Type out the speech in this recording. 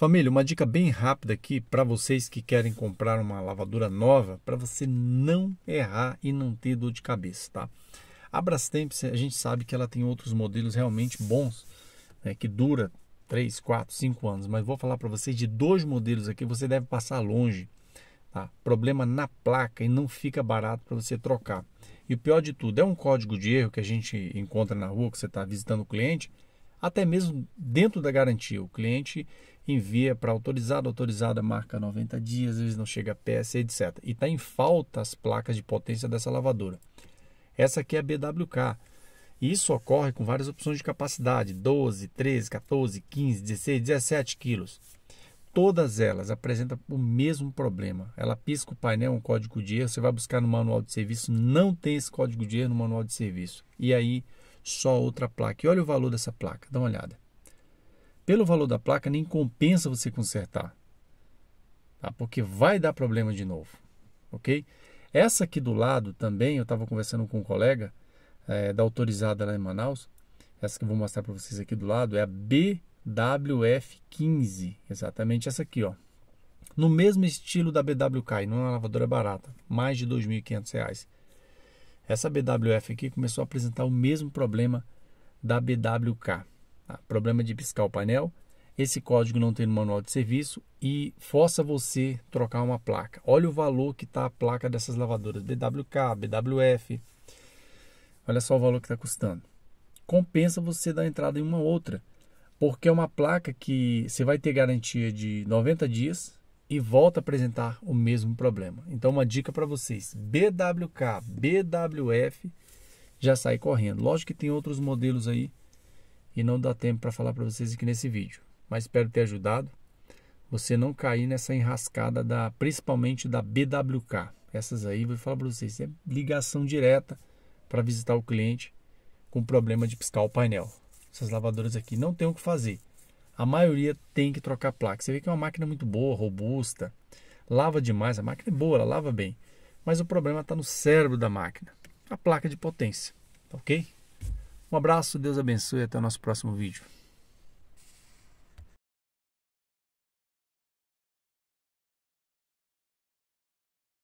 Família, uma dica bem rápida aqui para vocês que querem comprar uma lavadora nova, para você não errar e não ter dor de cabeça, tá? A Brastemp, a gente sabe que ela tem outros modelos realmente bons, né, que dura 3, 4, 5 anos, mas vou falar para vocês de dois modelos aqui, você deve passar longe. Tá? Problema na placa e não fica barato para você trocar. E o pior de tudo, é um código de erro que a gente encontra na rua, que você está visitando o cliente, até mesmo dentro da garantia. O cliente envia para autorizado, autorizada marca 90 dias, às vezes não chega a peça, etc. E está em falta as placas de potência dessa lavadora. Essa aqui é a BWK. isso ocorre com várias opções de capacidade, 12, 13, 14, 15, 16, 17 quilos. Todas elas apresentam o mesmo problema. Ela pisca o painel, um código de erro, você vai buscar no manual de serviço, não tem esse código de erro no manual de serviço. E aí, só outra placa. E olha o valor dessa placa, dá uma olhada pelo valor da placa, nem compensa você consertar. Tá? Porque vai dar problema de novo. Ok? Essa aqui do lado também, eu estava conversando com um colega é, da autorizada lá em Manaus. Essa que eu vou mostrar para vocês aqui do lado é a BWF15. Exatamente essa aqui, ó. No mesmo estilo da BWK, não é uma lavadora barata, mais de R$ 2.500. Essa BWF aqui começou a apresentar o mesmo problema da BWK. Ah, problema de piscar o painel, esse código não tem no manual de serviço e força você trocar uma placa. Olha o valor que está a placa dessas lavadoras BWK, BWF. Olha só o valor que está custando. Compensa você dar entrada em uma outra, porque é uma placa que você vai ter garantia de 90 dias e volta a apresentar o mesmo problema. Então, uma dica para vocês: BWK, BWF, já sai correndo. Lógico que tem outros modelos aí e não dá tempo para falar para vocês aqui nesse vídeo. Mas espero ter ajudado você não cair nessa enrascada da principalmente da BWK. Essas aí vou falar para vocês, é ligação direta para visitar o cliente com problema de piscar o painel. Essas lavadoras aqui não tem o que fazer. A maioria tem que trocar placa. Você vê que é uma máquina muito boa, robusta, lava demais, a máquina é boa, ela lava bem. Mas o problema está no cérebro da máquina, a placa de potência, tá ok? Um abraço, Deus abençoe e até o nosso próximo vídeo.